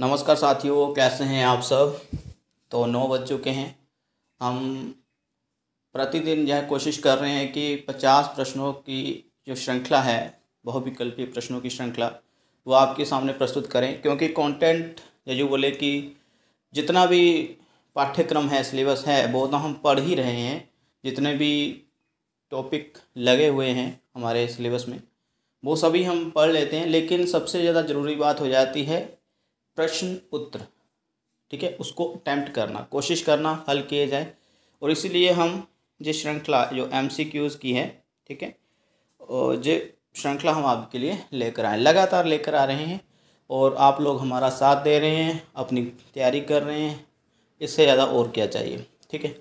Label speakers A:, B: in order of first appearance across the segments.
A: नमस्कार साथियों कैसे हैं आप सब तो नौ बज चुके हैं हम प्रतिदिन यह कोशिश कर रहे हैं कि पचास प्रश्नों की जो श्रृंखला है बहुविकल्पीय प्रश्नों की श्रृंखला वो आपके सामने प्रस्तुत करें क्योंकि कंटेंट या जो बोले कि जितना भी पाठ्यक्रम है सिलेबस है वो तो हम पढ़ ही रहे हैं जितने भी टॉपिक लगे हुए हैं हमारे सिलेबस में वो सभी हम पढ़ लेते हैं लेकिन सबसे ज़्यादा ज़रूरी बात हो जाती है प्रश्न उत्तर ठीक है उसको अटैम्प्ट करना कोशिश करना हल किए जाए और इसीलिए हम जिस श्रृंखला जो एम सी क्यूज़ की है ठीक है और श्रृंखला हम आपके लिए लेकर आए लगातार लेकर आ रहे हैं और आप लोग हमारा साथ दे रहे हैं अपनी तैयारी कर रहे हैं इससे ज़्यादा और क्या चाहिए ठीक है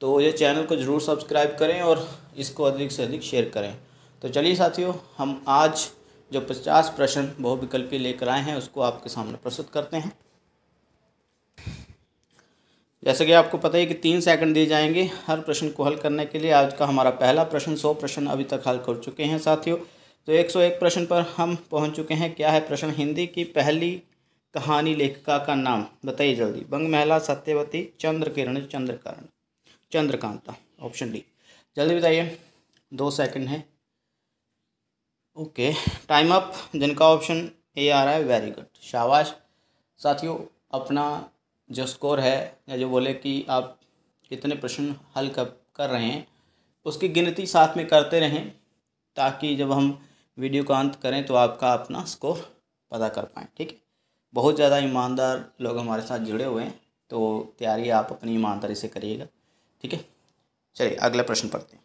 A: तो ये चैनल को ज़रूर सब्सक्राइब करें और इसको अधिक से अधिक शेयर करें तो चलिए साथियों हम आज जो पचास प्रश्न बहुविकल्पी लेकर आए हैं उसको आपके सामने प्रस्तुत करते हैं जैसे कि आपको पता है कि तीन सेकंड दिए जाएंगे हर प्रश्न को हल करने के लिए आज का हमारा पहला प्रश्न सौ प्रश्न अभी तक हल कर चुके हैं साथियों तो 101 प्रश्न पर हम पहुंच चुके हैं क्या है प्रश्न हिंदी की पहली कहानी लेखिका का नाम बताइए जल्दी बंग महिला सत्यवती चंद्र किरण चंद्रकरण चंद्रकांता ऑप्शन डी जल्दी बताइए दो सेकंड है ओके टाइम अप जिनका ऑप्शन ए आ रहा है वेरी गुड शाबाश साथियों अपना जो स्कोर है या जो बोले कि आप कितने प्रश्न हल कर कर रहे हैं उसकी गिनती साथ में करते रहें ताकि जब हम वीडियो का अंत करें तो आपका अपना स्कोर पता कर पाएँ ठीक है बहुत ज़्यादा ईमानदार लोग हमारे साथ जुड़े हुए हैं तो तैयारी आप अपनी ईमानदारी से करिएगा ठीक है चलिए अगला प्रश्न पढ़ते हैं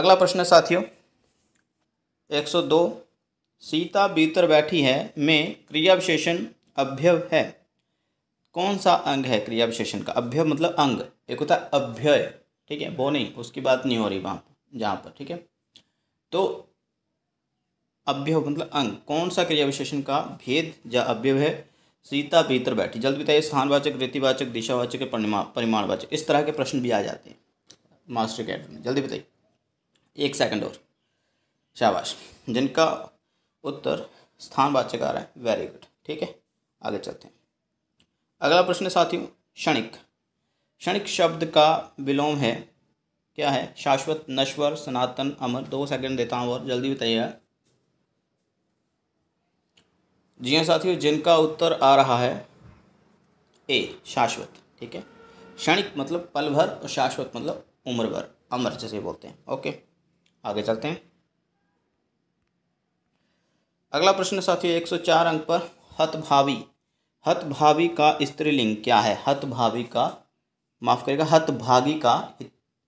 A: अगला प्रश्न है साथियों 102 सीता भीतर बैठी है में क्रिया विशेषण अभ्यव है कौन सा अंग है क्रिया विशेषण का अभ्यव मतलब अंग एक होता है अभ्यय ठीक है वो नहीं उसकी बात नहीं हो रही वहाँ पर जहाँ पर ठीक है तो अव्यव मतलब अंग कौन सा क्रिया विशेषण का भेद या अव्यव है सीता भीतर बैठी जल्द बताइए स्थानवाचक रीतिवाचक दिशावाचक या परिमाणवाचक इस तरह के प्रश्न भी आ जाते हैं मास्टर कैडर में जल्दी बताइए एक सेकंड और शाबाश जिनका उत्तर स्थानवाचक आ रहा है वेरी गुड ठीक है आगे चलते हैं अगला प्रश्न साथियों क्षणिक क्षणिक शब्द का विलोम है क्या है शाश्वत नश्वर सनातन अमर दो सेकंड देता हूँ और जल्दी बताइएगा जी हाँ साथियों जिनका उत्तर आ रहा है ए शाश्वत ठीक है क्षणिक मतलब पल भर और शाश्वत मतलब उम्र भर अमर जैसे बोलते हैं ओके आगे चलते हैं अगला प्रश्न साथियों 104 अंक पर हतभावी हतभावी का स्त्रीलिंग क्या है हतभावी का माफ करेगा हतभागी का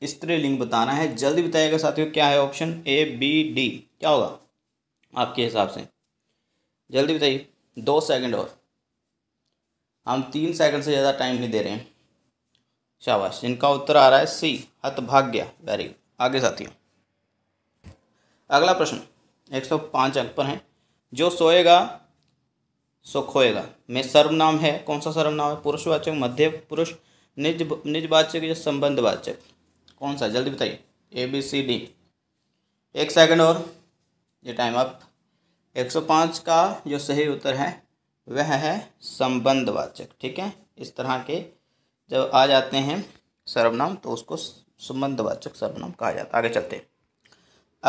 A: स्त्रीलिंग बताना है जल्दी बताइएगा साथियों क्या है ऑप्शन ए बी डी क्या होगा आपके हिसाब से जल्दी बताइए दो सेकंड और हम तीन सेकंड से ज़्यादा टाइम नहीं दे रहे हैं शाबाश इनका उत्तर आ रहा है सी हत भाग्य वेरी आगे साथियों अगला प्रश्न एक सौ पाँच अंक पर हैं जो सोएगा सो खोएगा में सर्वनाम है कौन सा सर्वनाम है पुरुषवाचक मध्य पुरुष निज निजवाचक या संबंधवाचक कौन सा जल्दी बताइए ए बी सी डी एक सेकंड और ये टाइम अप 105 का जो सही उत्तर है वह है संबंधवाचक ठीक है इस तरह के जब आ जाते हैं सर्वनाम तो उसको संबंधवाचक सर्वनाम कहा जाता है आगे चलते हैं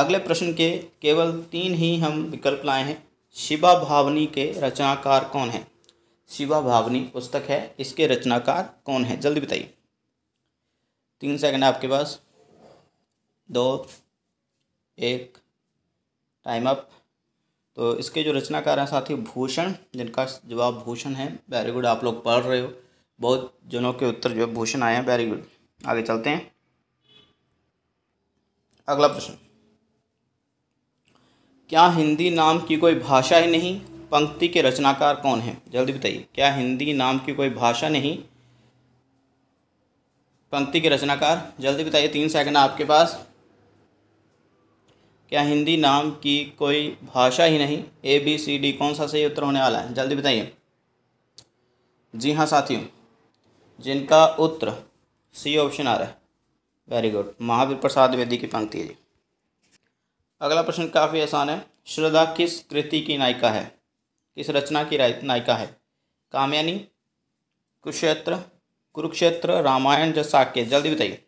A: अगले प्रश्न के केवल तीन ही हम विकल्प लाए हैं शिवा भावनी के रचनाकार कौन है शिवा भावनी पुस्तक है इसके रचनाकार कौन है जल्दी बताइए तीन सेकंड आपके पास दो एक टाइम अप तो इसके जो रचनाकार हैं साथी भूषण जिनका जवाब भूषण है वेरी गुड आप लोग पढ़ रहे हो बहुत जनों के उत्तर जो है भूषण आए हैं वेरी गुड आगे चलते हैं अगला प्रश्न क्या हिंदी नाम की कोई भाषा ही नहीं पंक्ति के रचनाकार कौन हैं जल्दी बताइए क्या हिंदी नाम की कोई भाषा नहीं पंक्ति के रचनाकार जल्दी बताइए तीन सेकंड आपके पास क्या हिंदी नाम की कोई भाषा ही नहीं ए बी सी डी कौन सा सही उत्तर होने वाला है जल्दी बताइए जी हाँ साथियों जिनका उत्तर सी ऑप्शन आ रहा है वेरी गुड महावीर प्रसाद वेदी की पंक्ति है जी अगला प्रश्न काफ़ी आसान है श्रद्धा किस कृति की नायिका है किस रचना की नायिका है कामयानी कुक्षेत्र कुरुक्षेत्र रामायण या साक्य जल्दी बताइए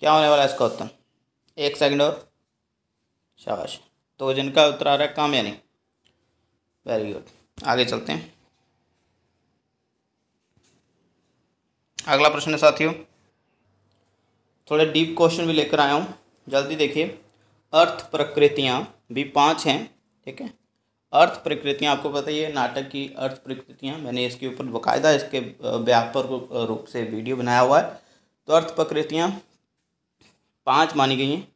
A: क्या होने वाला है इसका उत्तर एक सेकंड और शाबाश तो जिनका उत्तर आ रहा है कामयानी वेरी गुड आगे चलते हैं अगला प्रश्न है साथियों थोड़े डीप क्वेश्चन भी लेकर आया हूँ जल्दी देखिए अर्थ प्रकृतियाँ भी पांच हैं ठीक है अर्थ प्रकृतियाँ आपको पता ही है नाटक की अर्थ प्रकृतियाँ मैंने इसके ऊपर बाकायदा इसके व्यापक रूप से वीडियो बनाया हुआ है तो अर्थ प्रकृतियाँ पाँच मानी गई हैं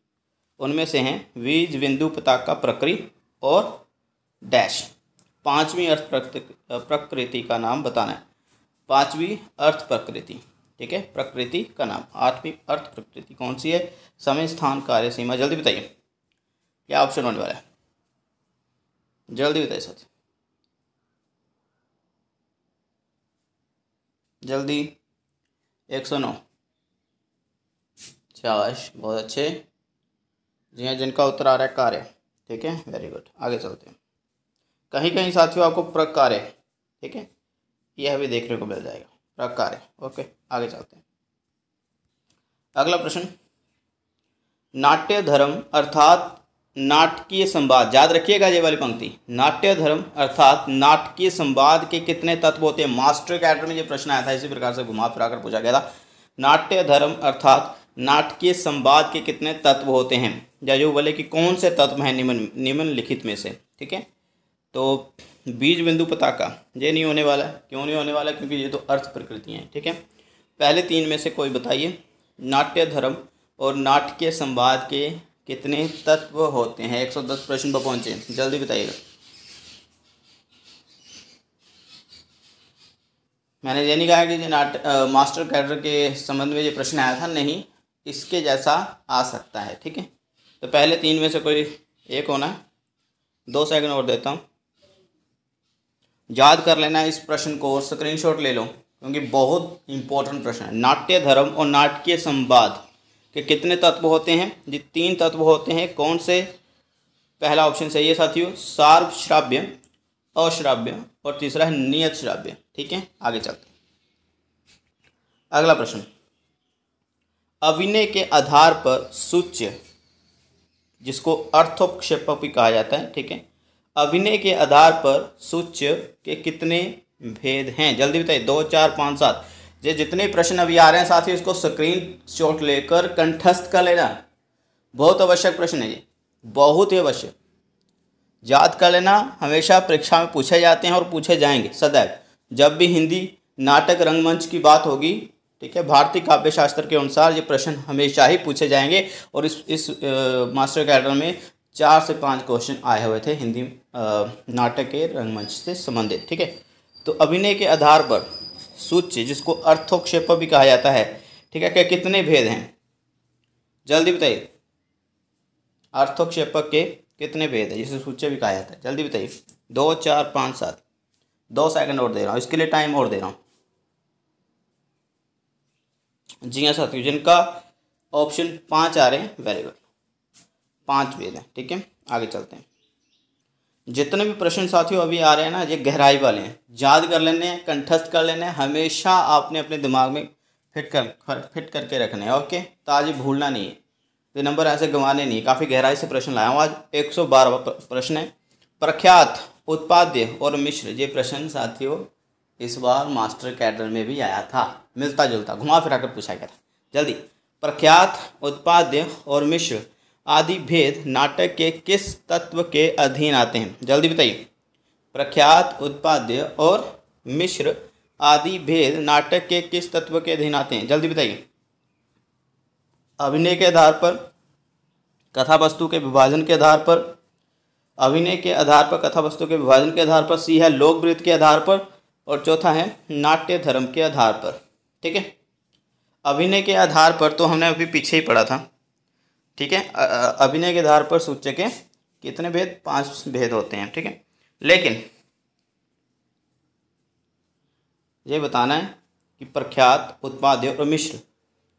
A: उनमें से हैं बीज बिंदु का प्रकृति और डैश पांचवी अर्थ प्रकृति का नाम बताना है पांचवी अर्थ प्रकृति ठीक है प्रकृति का नाम आठवीं अर्थ प्रकृति कौन सी है समय स्थान कार्य सीमा जल्दी बताइए क्या ऑप्शन होने वाला है जल्दी बताइए सर जल्दी एक सौ नौ शाबाश बहुत अच्छे जी हाँ जिनका उत्तर आ रहा है कार्य ठीक है वेरी गुड आगे चलते हैं कहीं कहीं साथियों आपको प्रकार्य ठीक है यह भी देखने को मिल जाएगा प्रकार्य ओके आगे चलते हैं अगला प्रश्न नाट्य धर्म अर्थात नाटकीय संवाद याद रखिएगा ये वाली पंक्ति नाट्य धर्म अर्थात नाटकीय संवाद के कितने तत्व होते हैं मास्टर कैडर में ये प्रश्न आया था इसी प्रकार से घुमा फिरा पूछा गया था नाट्य धर्म अर्थात नाटकीय संवाद के कितने तत्व होते हैं जाजू बोले कि कौन से तत्व हैं निम्न निम्नलिखित में से ठीक है तो बीज बिंदु पताका ये नहीं होने वाला क्यों नहीं होने वाला क्योंकि ये तो अर्थ प्रकृति हैं ठीक है पहले तीन में से कोई बताइए नाट्य धर्म और नाटकीय संवाद के कितने तत्व होते हैं 110 प्रश्न पर पहुंचे जल्दी बताइएगा मैंने ये नहीं कहा कि नाट आ, मास्टर कैडर के संबंध में ये प्रश्न आया था नहीं इसके जैसा आ सकता है ठीक है तो पहले तीन में से कोई एक होना दो सेकंड और देता हूँ याद कर लेना इस प्रश्न को और स्क्रीनशॉट ले लो क्योंकि बहुत इंपॉर्टेंट प्रश्न है नाट्य धर्म और नाटकीय संवाद के कितने तत्व होते हैं जी तीन तत्व होते हैं कौन से पहला ऑप्शन सही है साथियों सार्वश्राव्य अश्राव्य और तीसरा है नियत श्राव्य ठीक है आगे चलते अगला प्रश्न अभिनय के आधार पर सूच्य जिसको अर्थोक्षेप भी कहा जाता है ठीक है अभिनय के आधार पर सूच्य के कितने भेद हैं जल्दी बताइए दो चार पाँच सात ये जितने प्रश्न अभी आ रहे हैं साथ ही उसको स्क्रीन शॉट लेकर कंठस्थ कर लेना बहुत आवश्यक प्रश्न है ये बहुत ही आवश्यक याद कर लेना हमेशा परीक्षा में पूछे जाते हैं और पूछे जाएंगे सदैव जब भी हिंदी नाटक रंगमंच की बात होगी ठीक है भारतीय काव्य शास्त्र के अनुसार ये प्रश्न हमेशा ही पूछे जाएंगे और इस इस मास्टर कैडर में चार से पांच क्वेश्चन आए हुए थे हिंदी नाटक के रंगमंच से संबंधित ठीक है तो अभिनय के आधार पर सूच जिसको अर्थोक्षेप भी कहा जाता है ठीक है क्या कितने भेद हैं जल्दी बताइए अर्थोक्षेपक के कितने भेद हैं जिसे सूचे भी कहा जाता है जल्दी बताइए दो चार पाँच सात दो सेकंड और दे रहा हूँ इसके लिए टाइम और दे रहा हूँ जी हाँ साथियों जिनका ऑप्शन पाँच आ रहे हैं वेरी गुड पाँच वेद हैं ठीक है आगे चलते हैं जितने भी प्रश्न साथियों अभी आ रहे हैं ना ये गहराई वाले हैं याद कर लेने हैं कंठस्थ कर लेने हैं हमेशा आपने अपने दिमाग में फिट कर फिट करके रखने हैं ओके तो आज भूलना नहीं है ये नंबर ऐसे गंवाने नहीं काफ़ी गहराई से प्रश्न लाया हूँ आज एक सौ बारह प्रश्न है प्रख्यात उत्पाद्य और मिश्र ये प्रश्न साथियों इस बार मास्टर कैडर में भी आया था मिलता जुलता घुमा फिरा कर पूछा गया था जल्दी प्रख्यात उत्पाद्य और मिश्र आदि भेद नाटक के किस तत्व के अधीन आते हैं जल्दी बताइए प्रख्यात उत्पाद्य और मिश्र आदि भेद नाटक के किस तत्व के अधीन आते हैं जल्दी बताइए अभिनय के आधार पर कथा वस्तु के विभाजन के आधार पर अभिनय के आधार पर कथा वस्तु के विभाजन के आधार पर सी है लोकवृत्त के आधार पर और चौथा है नाट्य धर्म के आधार पर ठीक है अभिनय के आधार पर तो हमने अभी पीछे ही पढ़ा था ठीक है अभिनय के आधार पर सूचक के कितने भेद पांच भेद होते हैं ठीक है लेकिन ये बताना है कि प्रख्यात उत्पाद्य और मिश्र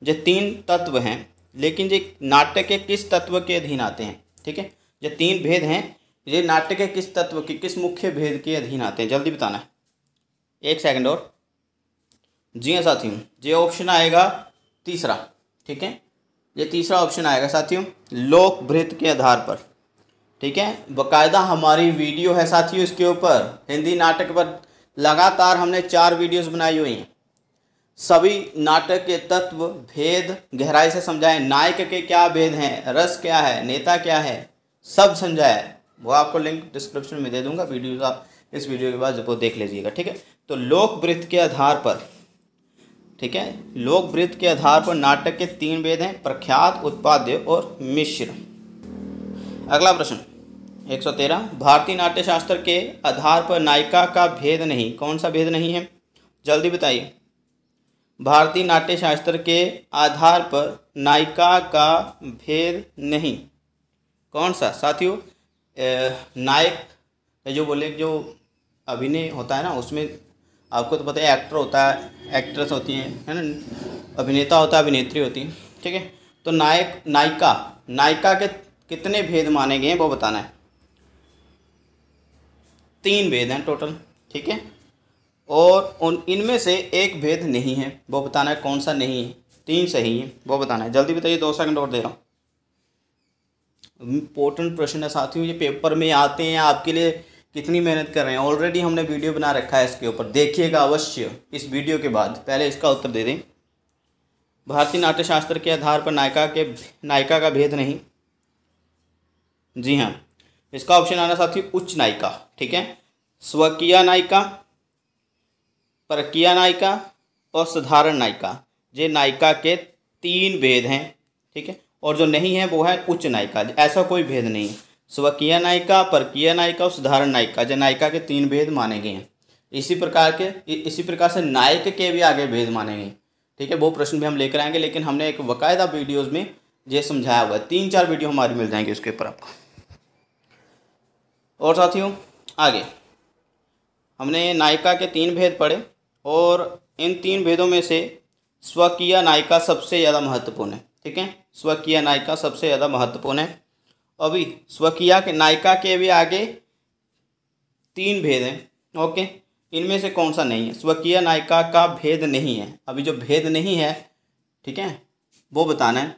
A: ये तीन तत्व हैं लेकिन ये नाट्य के किस तत्व के अधीन आते हैं ठीक है ये तीन भेद हैं ये नाट्य के किस तत्व के किस मुख्य भेद के अधीन आते हैं जल्दी बताना है एक सेकंड और जी हाँ साथियों ये ऑप्शन आएगा तीसरा ठीक है ये तीसरा ऑप्शन आएगा साथियों लोक भृत के आधार पर ठीक है बकायदा हमारी वीडियो है साथियों इसके ऊपर हिंदी नाटक पर लगातार हमने चार वीडियोस बनाई हुई हैं सभी नाटक के तत्व भेद गहराई से समझाएं नायक के क्या भेद हैं रस क्या है नेता क्या है सब समझाया वो आपको लिंक डिस्क्रिप्शन में दे दूंगा वीडियोस आप इस वीडियो के बाद वो देख लीजिएगा ठीक है तो लोक वृत्त के आधार पर ठीक है लोक वृत्त के आधार पर नाटक के तीन वेद हैं प्रख्यात उत्पाद्य और मिश्र अगला प्रश्न 113 भारतीय नाट्य शास्त्र के आधार पर नायिका का भेद नहीं कौन सा भेद नहीं है जल्दी बताइए भारतीय नाट्य शास्त्र के आधार पर नायिका का भेद नहीं कौन सा साथियों नायक या जो बोले जो अभिनय होता है ना उसमें आपको तो पता है एक्टर होता है एक्ट्रेस होती हैं है ना अभिनेता होता है अभिनेत्री होती है ठीक है तो नायक नायिका नायिका के कितने भेद माने गए हैं वो बताना है तीन भेद हैं टोटल ठीक है और उन इनमें से एक भेद नहीं है वो बताना है कौन सा नहीं है तीन सही है वो बताना है जल्दी बताइए दो सेकंड और दे रहा हूँ इम्पोर्टेंट प्रश्न है साथियों ये पेपर में आते हैं आपके लिए कितनी मेहनत कर रहे हैं ऑलरेडी हमने वीडियो बना रखा है इसके ऊपर देखिएगा अवश्य इस वीडियो के बाद पहले इसका उत्तर दे दें भारतीय नाट्यशास्त्र के आधार पर नायिका के नायिका का भेद नहीं जी हाँ इसका ऑप्शन आना साथी उच्च नायिका ठीक है स्वकीय नायिका प्रकिया नायिका और साधारण नायिका ये नायिका के तीन भेद हैं ठीक है और जो नहीं है वो है उच्च नायिका ऐसा कोई भेद नहीं है स्वकीय नायिका परकीय नायिका और सुधारण नायिका जो नायिका के तीन भेद माने गए हैं इसी प्रकार के इसी प्रकार से नायक के भी आगे भेद माने गए ठीक है वो प्रश्न भी हम लेकर आएंगे लेकिन हमने एक बाकायदा वीडियोज़ में ये समझाया हुआ है तीन चार वीडियो हमारे मिल जाएंगे उसके ऊपर आपको और साथियों आगे हमने नायिका के तीन भेद पढ़े और इन तीन भेदों में से स्वकीय नायिका सबसे ज़्यादा महत्वपूर्ण है ठीक है स्वकीय नायिका सबसे ज़्यादा महत्वपूर्ण है अभी स्वकिया के नायिका के भी आगे तीन भेद हैं ओके इनमें से कौन सा नहीं है स्वकीय नायिका का भेद नहीं है अभी जो भेद नहीं है ठीक है वो बताना है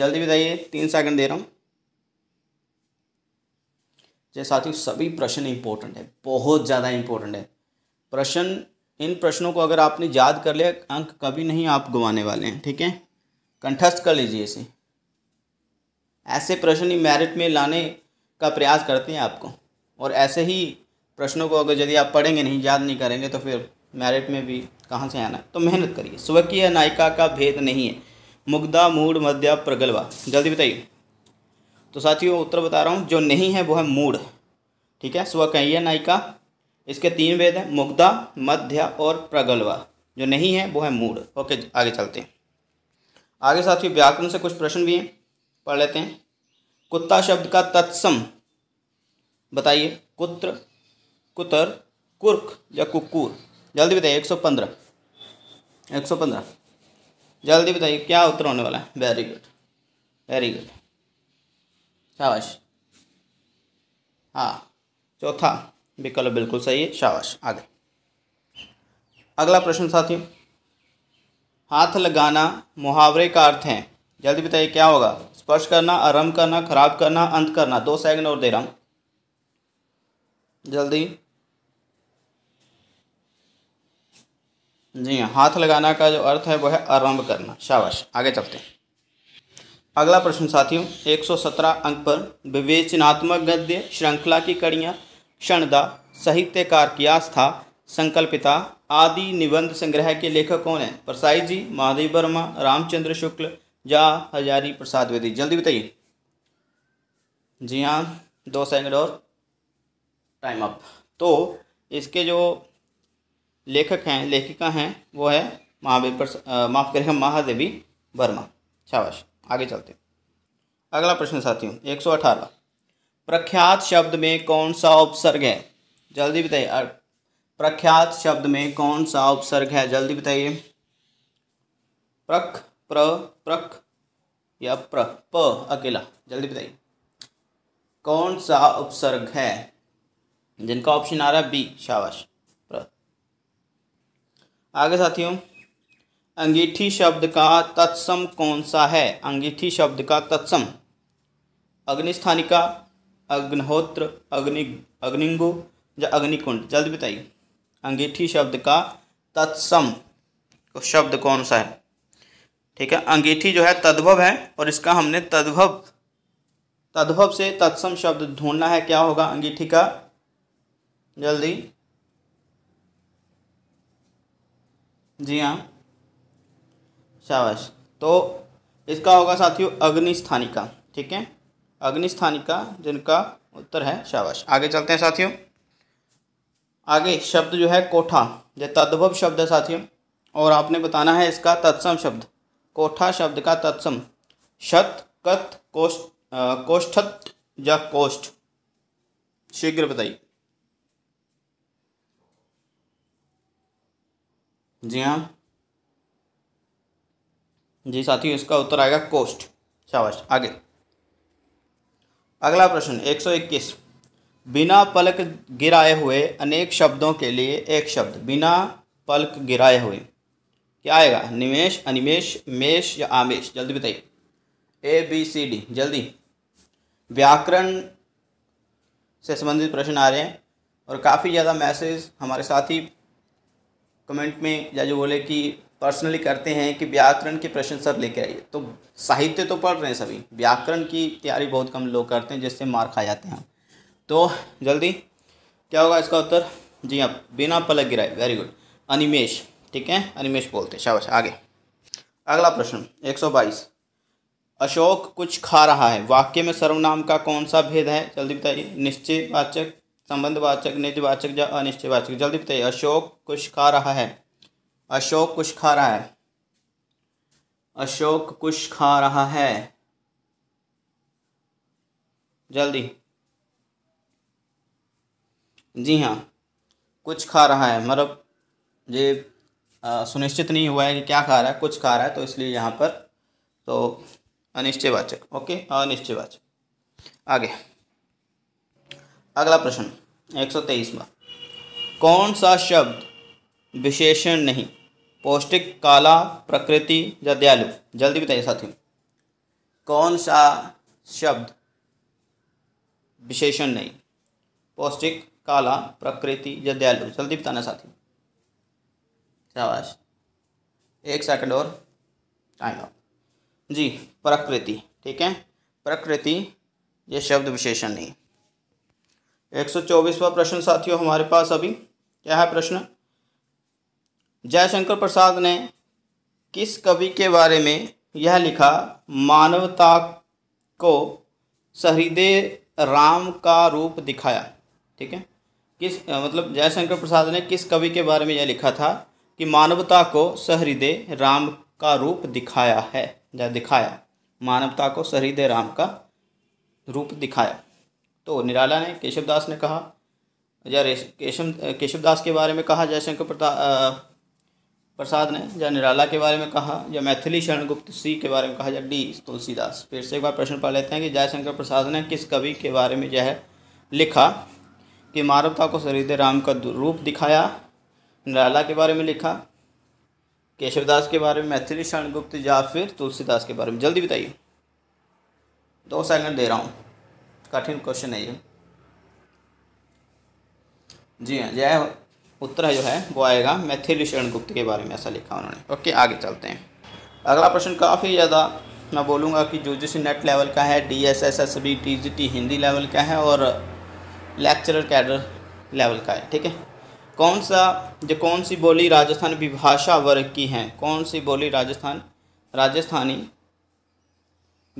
A: जल्दी बताइए तीन सेकंड दे रहा हूँ जैसे साथियों सभी प्रश्न इंपॉर्टेंट है बहुत ज़्यादा इंपॉर्टेंट है प्रश्न इन प्रश्नों को अगर आपने याद कर लिया अंक कभी नहीं आप गंवाने वाले हैं ठीक है कंठस्थ कर लीजिए इसे ऐसे प्रश्न मैरिट में लाने का प्रयास करते हैं आपको और ऐसे ही प्रश्नों को अगर यदि आप पढ़ेंगे नहीं याद नहीं करेंगे तो फिर मेरिट में भी कहाँ से आना है तो मेहनत करिए स्वकीय नायिका का भेद नहीं है मुग्धा मूड मध्य प्रगलवा जल्दी बताइए तो साथियों उत्तर बता रहा हूँ जो नहीं है वो है मूड ठीक है स्वकीय नायिका इसके तीन भेद हैं मुग्धा मध्य और प्रगलवा जो नहीं है वो है मूड ओके आगे चलते हैं आगे साथियों व्याकरण से कुछ प्रश्न भी हैं पढ़ लेते हैं कुत्ता शब्द का तत्सम बताइए कुत्र कुतर कुर्क या कुकुर जल्दी बताइए एक सौ पंद्रह एक सौ पंद्रह जल्दी बताइए क्या उत्तर होने वाला है वेरी गुड वेरी गुड शाबाश हाँ चौथा विकल्प बिल्कुल सही है शाबाश आगे अगला प्रश्न साथियों हाथ लगाना मुहावरे का अर्थ है जल्दी बताइए क्या होगा स्पर्श करना आरंभ करना खराब करना अंत करना दो सेकंड और दे रहा हूँ जल्दी जी हाँ हाथ लगाना का जो अर्थ है वो है आरंभ करना शाबाश आगे चलते हैं अगला प्रश्न साथियों 117 अंक पर विवेचनात्मक गद्य श्रृंखला की कड़ियाँ क्षणदा साहित्यकार की आस्था संकल्पिता आदि निबंध संग्रह के लेखक कौन है प्रसाई जी महादेव वर्मा रामचंद्र शुक्ल या हजारी प्रसाद वेदी जल्दी बताइए जी हाँ दो सेकंड और टाइम अप तो इसके जो लेखक हैं लेखिका हैं वो है महावीर माफ़ करेगा महादेवी वर्मा शाबाश आगे चलते अगला प्रश्न साथियों एक सौ अठारह प्रख्यात शब्द में कौन सा उपसर्ग है जल्दी बताइए प्रख्यात शब्द में कौन सा उपसर्ग है जल्दी बताइए प्रख प्र प्रक या प्र प अकेला जल्दी बताइए कौन सा उपसर्ग है जिनका ऑप्शन आ रहा है बी शाबाश प्र आगे साथियों अंगीठी शब्द का तत्सम कौन सा है अंगीठी शब्द का तत्सम अग्निस्थानिका अग्निहोत्र अग्नि अग्निंगु या अग्निकुंड जल्दी बताइए अंगीठी शब्द का तत्सम शब्द कौन सा है ठीक है अंगीठी जो है तद्भव है और इसका हमने तद्भव तद्भव से तत्सम शब्द ढूंढना है क्या होगा अंगीठी का जल्दी जी हाँ शाबाश तो इसका होगा साथियों अग्निस्थानिका ठीक है अग्निस्थानिका जिनका उत्तर है शाबाश आगे चलते हैं साथियों आगे शब्द जो है कोठा जो तद्भव शब्द है साथियों और आपने बताना है इसका तत्सम शब्द कोठा शब्द का तत्सम शत कत कोष्ठ कोष्ठत या कोष्ठ शीघ्र बताइए जी हाँ जी साथियों इसका उत्तर आएगा कोष्ठ शाबाश आगे अगला प्रश्न 121 बिना पलक गिराए हुए अनेक शब्दों के लिए एक शब्द बिना पलक गिराए हुए क्या आएगा निमेश अनिमेश मेष या आमेश जल्दी बताइए ए बी सी डी जल्दी व्याकरण से संबंधित प्रश्न आ रहे हैं और काफ़ी ज़्यादा मैसेज हमारे साथी कमेंट में या जो बोले कि पर्सनली करते हैं कि व्याकरण के प्रश्न सर लेकर आइए तो साहित्य तो पढ़ रहे हैं सभी व्याकरण की तैयारी बहुत कम लोग करते हैं जिससे मार खा जाते हैं तो जल्दी क्या होगा इसका उत्तर जी हाँ बिना पलक गिराए वेरी गुड अनिमेश ठीक है अनिमेश बोलते शाबाश आगे अगला प्रश्न 122 अशोक कुछ खा रहा है वाक्य में सर्वनाम का कौन सा भेद है जल्दी बताइए निश्चय वाचक संबंध वाचक निजवाचक या वाचक जल्दी बताइए अशोक कुछ खा रहा है अशोक कुछ खा रहा है अशोक कुछ खा रहा है जल्दी जी हाँ कुछ खा रहा है मतलब ये सुनिश्चित नहीं हुआ है कि क्या खा रहा है कुछ खा रहा है तो इसलिए यहाँ पर तो अनिश्चयवाचक ओके अनिश्चयवाचक आगे अगला प्रश्न एक सौ तेईसवा कौन सा शब्द विशेषण नहीं पौष्टिक काला प्रकृति या दयालु जल्दी बताइए साथियों कौन सा शब्द विशेषण नहीं पौष्टिक काला प्रकृति या दयालु जल्दी बताना साथियों शाबाश एक सेकंड और टाइम ऑफ जी प्रकृति ठीक है प्रकृति ये शब्द विशेषण नहीं एक सौ चौबीसवा प्रश्न साथियों हमारे पास अभी क्या है प्रश्न जयशंकर प्रसाद ने किस कवि के बारे में यह लिखा मानवता को सहृदय राम का रूप दिखाया ठीक है किस मतलब जयशंकर प्रसाद ने किस कवि के बारे में यह लिखा था कि मानवता को सहृदय राम का रूप दिखाया है या दिखाया मानवता को सहृदय राम का रूप दिखाया तो निराला ने केशवदास ने कहा या केशव केशवदास के बारे में कहा जयशंकर प्रता प्रसाद ने या निराला के बारे में कहा या मैथिली शरण गुप्त सी के बारे में कहा या डी तुलसीदास फिर से एक बार प्रश्न पढ़ लेते हैं कि जयशंकर प्रसाद ने किस कवि के बारे में यह लिखा कि मानवता को सरीदे राम का रूप दिखाया निराला के बारे में लिखा केशवदास के बारे में मैथिली शरणगुप्त या फिर तुलसीदास के बारे में जल्दी बताइए दो सेकंड दे रहा हूँ कठिन क्वेश्चन है ये जी हाँ जय उत्तर है जो है वो आएगा मैथिली शरणगुप्त के बारे में ऐसा लिखा उन्होंने ओके आगे चलते हैं अगला प्रश्न काफ़ी ज़्यादा मैं बोलूँगा कि जो जिस नेट लेवल का है D S S S B T G T Hindi level का है और लेक्चरर कैडर लेवल का है ठीक है कौन सा जो कौन सी बोली राजस्थान विभाषा वर्ग की है कौन सी बोली राजस्थान राजस्थानी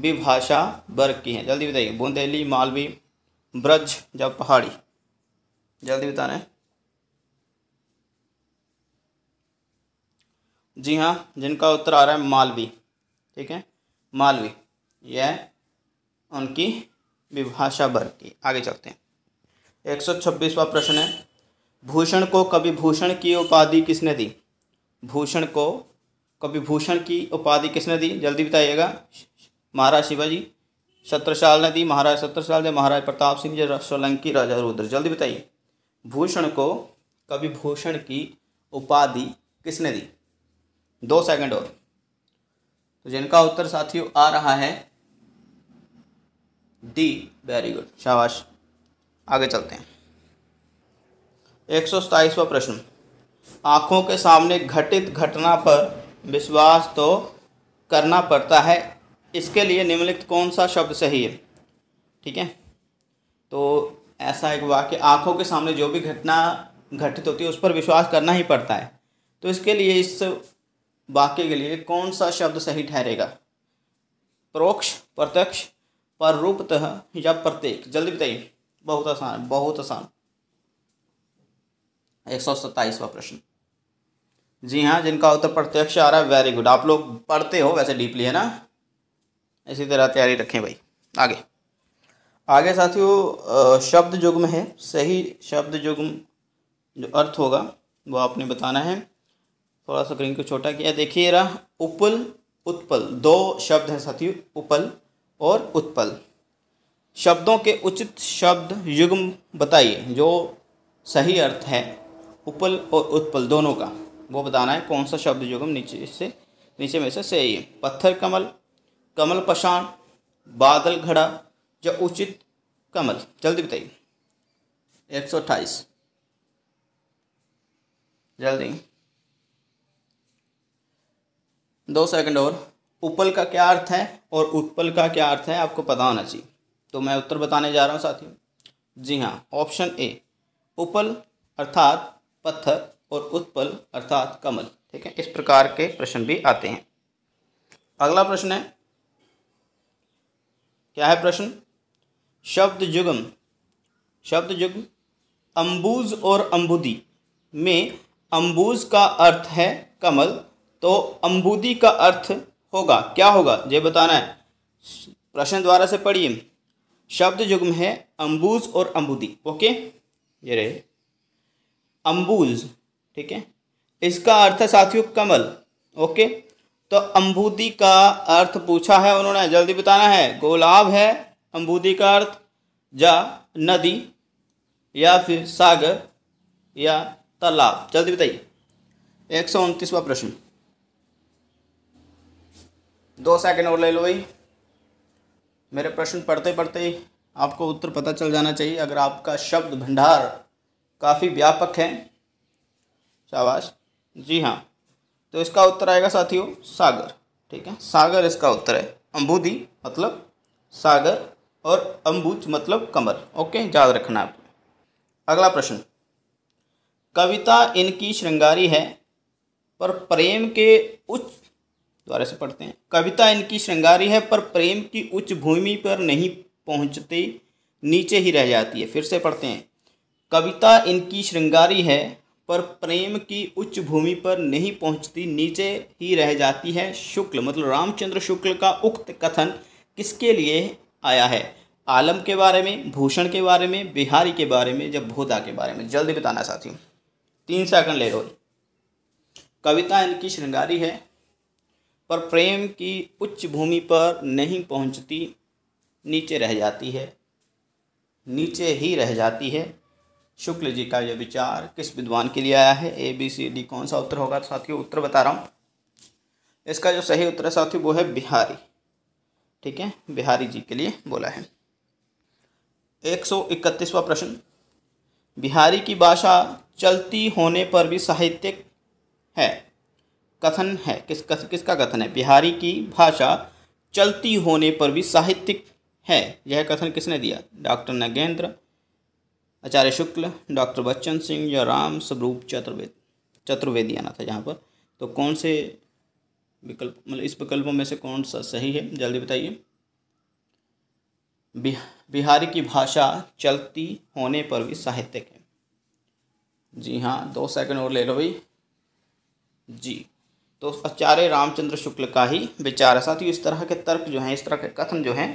A: विभाषा वर्ग की है जल्दी बताइए बुंदेली मालवी ब्रज या पहाड़ी जल्दी बताना जी हाँ जिनका उत्तर आ रहा है मालवी ठीक है मालवी यह उनकी विभाषा वर्ग की आगे चलते हैं एक सौ छब्बीसवा प्रश्न है भूषण को कवि भूषण की उपाधि किसने दी भूषण को कवि भूषण की उपाधि किसने दी जल्दी बताइएगा महाराज शिवाजी सत्रशाल ने दी महाराज सत्रशाल ने महाराज प्रताप सिंह जी सोलंकी राजा रुद्र जल्दी बताइए भूषण को कवि भूषण की उपाधि किसने दी दो सेकंड और तो जिनका उत्तर साथियों आ रहा है डी वेरी गुड शाबाश आगे चलते हैं एक सौ सताईसवा प्रश्न आँखों के सामने घटित घटना पर विश्वास तो करना पड़ता है इसके लिए निम्नलिखित कौन सा शब्द सही है ठीक है तो ऐसा एक वाक्य आँखों के सामने जो भी घटना घटित होती है उस पर विश्वास करना ही पड़ता है तो इसके लिए इस वाक्य के लिए कौन सा शब्द सही ठहरेगा परोक्ष प्रत्यक्ष पर रूपतः या प्रत्येक जल्दी बताइए बहुत आसान बहुत आसान एक सौ सत्ताईसवा प्रश्न जी हाँ जिनका उत्तर प्रत्यक्ष आ रहा है वेरी गुड आप लोग पढ़ते हो वैसे डीपली है ना इसी तरह तैयारी रखें भाई आगे आगे साथियों शब्द जुग्म है सही शब्द जुग्म जो अर्थ होगा वो आपने बताना है थोड़ा सा स्क्रीन को छोटा किया देखिए रहा उपल उत्पल दो शब्द हैं साथियों उपल और उत्पल शब्दों के उचित शब्द युग्म बताइए जो सही अर्थ है उपल और उत्पल दोनों का वो बताना है कौन सा शब्द युगम नीचे से नीचे में से सही है पत्थर कमल कमल पशाण बादल घड़ा या उचित कमल जल्दी बताइए एक सौ अट्ठाईस जल्दी दो सेकंड और उपल का क्या अर्थ है और उत्पल का क्या अर्थ है आपको पता होना चाहिए तो मैं उत्तर बताने जा रहा हूँ साथियों जी हाँ ऑप्शन ए उपल अर्थात पत्थर और उत्पल अर्थात कमल ठीक है इस प्रकार के प्रश्न भी आते हैं अगला प्रश्न है क्या है प्रश्न शब्द युगम शब्द युग्म अम्बूज और अम्बुदी में अम्बूज का अर्थ है कमल तो अम्बुदी का अर्थ होगा क्या होगा ये बताना है प्रश्न द्वारा से पढ़िए शब्द युग्म है अम्बूज और अम्बुदी ओके ये रहे अम्बूज ठीक है इसका अर्थ है साथियों कमल ओके तो अम्बूदी का अर्थ पूछा है उन्होंने जल्दी बताना है गुलाब है अम्बूदी का अर्थ या नदी या फिर सागर या तालाब जल्दी बताइए एक सौ उनतीसवा प्रश्न दो सेकंड और ले लो भाई मेरे प्रश्न पढ़ते पढ़ते ही आपको उत्तर पता चल जाना चाहिए अगर आपका शब्द भंडार काफ़ी व्यापक हैं शाबाश जी हाँ तो इसका उत्तर आएगा साथियों सागर ठीक है सागर इसका उत्तर है अम्बुदी मतलब सागर और अम्बुज मतलब कमर ओके याद रखना आप अगला प्रश्न कविता इनकी श्रृंगारी है पर प्रेम के उच्च द्वारा से पढ़ते हैं कविता इनकी श्रृंगारी है पर प्रेम की उच्च भूमि पर नहीं पहुंचते नीचे ही रह जाती है फिर से पढ़ते हैं कविता इनकी श्रृंगारी है पर प्रेम की उच्च भूमि पर नहीं पहुंचती नीचे ही रह जाती है शुक्ल मतलब रामचंद्र शुक्ल का उक्त कथन किसके लिए आया है आलम के बारे में भूषण के बारे में बिहारी के बारे में जब भोदा के बारे में जल्दी बताना साथियों तीन सेकंड ले लो कविता इनकी श्रृंगारी है पर प्रेम की उच्च भूमि पर नहीं पहुंचती नीचे रह जाती है नीचे ही रह जाती है शुक्ल जी का यह विचार किस विद्वान के लिए आया है ए बी सी डी कौन सा उत्तर होगा साथियों उत्तर बता रहा हूँ इसका जो सही उत्तर है साथियों वो है बिहारी ठीक है बिहारी जी के लिए बोला है एक सौ इकतीसवा प्रश्न बिहारी की भाषा चलती होने पर भी साहित्यिक है कथन है किस कथ किसका कथन है बिहारी की भाषा चलती होने पर भी साहित्यिक है यह कथन किसने दिया डॉक्टर नगेंद्र आचार्य शुक्ल डॉक्टर बच्चन सिंह या राम स्वरूप चतुर्वेद चतुर्वेदी आना था यहाँ पर तो कौन से विकल्प मतलब इस विकल्पों में से कौन सा सही है जल्दी बताइए बिहारी की भाषा चलती होने पर भी साहित्यिक है जी हाँ दो सेकंड और ले लो भाई जी तो आचार्य रामचंद्र शुक्ल का ही विचार है साथियों इस तरह के तर्क जो हैं इस तरह के कथन जो हैं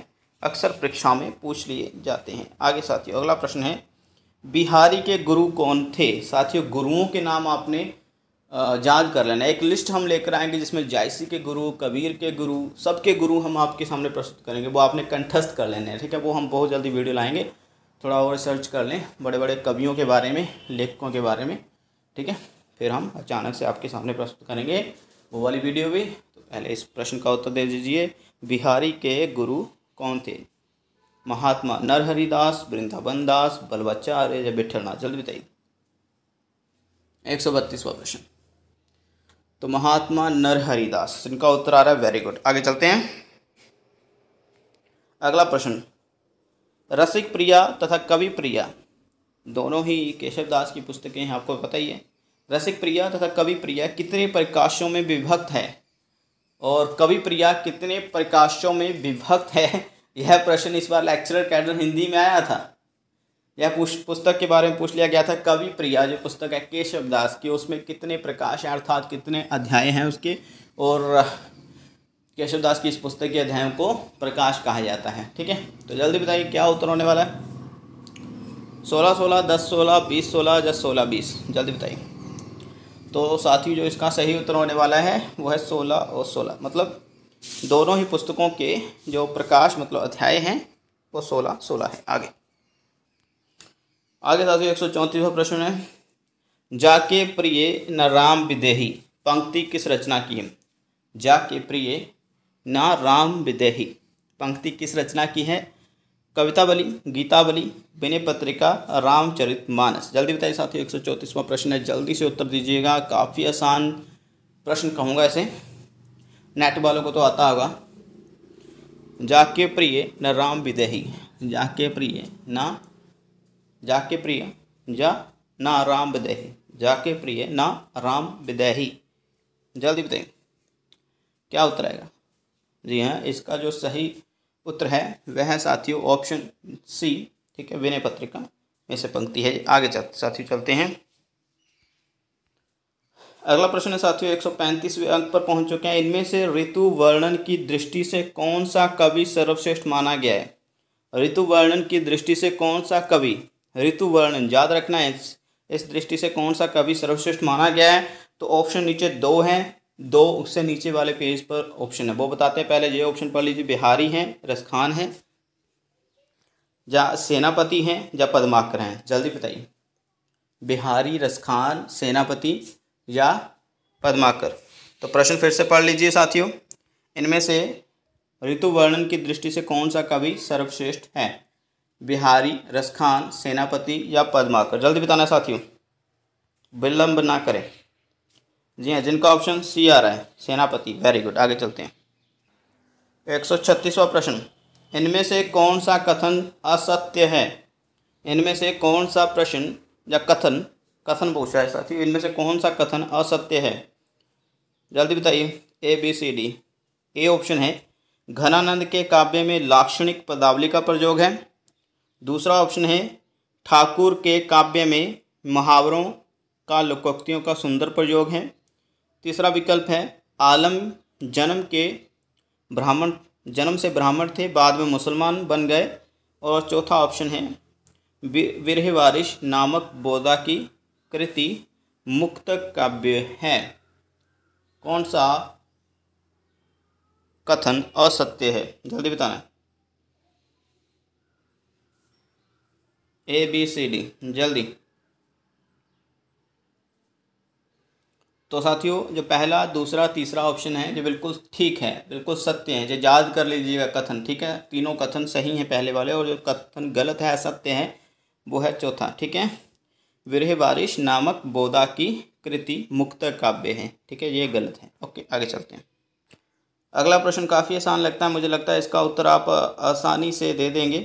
A: अक्सर परीक्षाओं में पूछ लिए जाते हैं आगे साथियों अगला प्रश्न है बिहारी के गुरु कौन थे साथियों गुरुओं के नाम आपने जांच कर लेना एक लिस्ट हम लेकर आएंगे जिसमें जायसी के गुरु कबीर के गुरु सबके गुरु हम आपके सामने प्रस्तुत करेंगे वो आपने कंठस्थ कर लेने हैं ठीक है वो हम बहुत जल्दी वीडियो लाएंगे थोड़ा और रिसर्च कर लें बड़े बड़े कवियों के बारे में लेखकों के बारे में ठीक है फिर हम अचानक से आपके सामने प्रस्तुत करेंगे वो वाली वीडियो भी तो पहले इस प्रश्न का उत्तर दे दीजिए बिहारी के गुरु कौन थे महात्मा नरहरिदास वृंदावन दास बलवाचार्य या बिठलनाथ जल्दी एक सौ बत्तीसवा प्रश्न तो महात्मा नरहरिदास इनका उत्तर आ रहा है वेरी गुड आगे चलते हैं अगला प्रश्न रसिक प्रिया तथा कवि प्रिया दोनों ही केशवदास की पुस्तकें हैं आपको पता ही है रसिक प्रिया तथा कवि प्रिया कितने प्रकाशों में विभक्त है और कवि प्रिया कितने प्रकाशों में विभक्त है यह प्रश्न इस बार लेक्चरर कैडर हिंदी में आया था यह पुस्तक के बारे में पूछ लिया गया था कवि प्रिया जो पुस्तक है केशव दास की उसमें कितने प्रकाश अर्थात कितने अध्याय हैं उसके और केशव दास की इस पुस्तक के अध्यायों को प्रकाश कहा जाता है ठीक है तो जल्दी बताइए क्या उत्तर होने वाला है सोलह सोलह दस सोलह बीस सोलह दस सोलह बीस जल्दी बताइए तो साथियों जो इसका सही उत्तर होने वाला है वो है सोलह और सोलह मतलब दोनों ही पुस्तकों के जो प्रकाश मतलब अध्याय हैं वो सोलह सोलह है आगे आगे साथियों एक सौ प्रश्न है जाके प्रिय न राम विदेही पंक्ति किस रचना की है जाके प्रिय न राम विदेही पंक्ति किस रचना की है कवितावली गीतावली विनय पत्रिका रामचरित मानस जल्दी बताइए साथियों एक सौ प्रश्न है जल्दी से उत्तर दीजिएगा काफ़ी आसान प्रश्न कहूँगा ऐसे नेट वालों को तो आता होगा जाके प्रिय न राम विदेही जाके प्रिय ना जाके प्रिय जा ना राम विदेही जाके प्रिय ना राम विदेही जल्दी बताइए क्या उत्तर आएगा जी हाँ इसका जो सही उत्तर है वह साथियों ऑप्शन सी ठीक है विनय पत्रिका में से पंक्ति है आगे चलते साथियों चलते हैं अगला प्रश्न है साथियों एक सौ पैंतीसवें अंक पर पहुंच चुके हैं इनमें से ऋतु वर्णन की दृष्टि से कौन सा कवि सर्वश्रेष्ठ माना गया है ऋतु वर्णन की दृष्टि से कौन सा कवि ऋतु वर्णन याद रखना है इस दृष्टि से कौन सा कवि सर्वश्रेष्ठ माना गया है तो ऑप्शन नीचे दो हैं दो उससे नीचे वाले पेज पर ऑप्शन है वो बताते हैं पहले ये ऑप्शन पढ़ लीजिए बिहारी हैं रसखान हैं या सेनापति हैं या पदमाकर हैं जल्दी बताइए बिहारी रसखान सेनापति या पद्माकर तो प्रश्न फिर से पढ़ लीजिए साथियों इनमें से ऋतु वर्णन की दृष्टि से कौन सा कवि सर्वश्रेष्ठ है बिहारी रसखान सेनापति या पद्माकर जल्दी बताना साथियों विलंब ना करें जी हाँ जिनका ऑप्शन सी आ रहा है सेनापति वेरी गुड आगे चलते हैं एक सौ छत्तीसवा प्रश्न इनमें से कौन सा कथन असत्य है इनमें से कौन सा प्रश्न या कथन कथन पूछा है साथियों इनमें से कौन सा कथन असत्य है जल्दी बताइए A B C D A option है घनानंद के काव्य में लाक्षणिक पदावली का प्रयोग है दूसरा ऑप्शन है ठाकुर के काव्य में मुहावरों का लोकोक्तियों का सुंदर प्रयोग है तीसरा विकल्प है आलम जन्म के ब्राह्मण जन्म से ब्राह्मण थे बाद में मुसलमान बन गए और चौथा ऑप्शन है विरह वारिश नामक बोदा की कृति मुक्त काव्य है कौन सा कथन असत्य है जल्दी बताना ए बी सी डी जल्दी तो साथियों जो पहला दूसरा तीसरा ऑप्शन है जो बिल्कुल ठीक है बिल्कुल सत्य है जो याद कर लीजिएगा कथन ठीक है तीनों कथन सही हैं पहले वाले और जो कथन गलत है असत्य है वो है चौथा ठीक है विरह बारिश नामक बोधा की कृति मुक्त काव्य है ठीक है ये गलत है ओके आगे चलते हैं अगला प्रश्न काफ़ी आसान लगता है मुझे लगता है इसका उत्तर आप आसानी से दे देंगे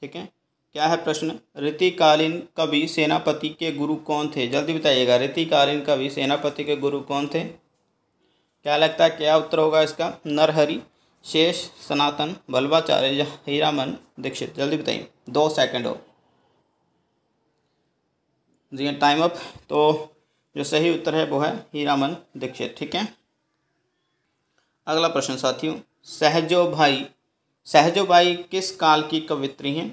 A: ठीक है क्या है प्रश्न ऋतिकालीन कवि सेनापति के गुरु कौन थे जल्दी बताइएगा ऋतिकालीन कवि सेनापति के गुरु कौन थे क्या लगता है क्या उत्तर होगा इसका नरहरि शेष सनातन बल्बाचार्य हीरामन दीक्षित जल्दी बताइए दो सेकंड हो जी टाइम अप तो जो सही उत्तर है वो है हीरामन दीक्षित ठीक है अगला प्रश्न साथियों सहजो भाई सहजो भाई किस काल की कवित्री हैं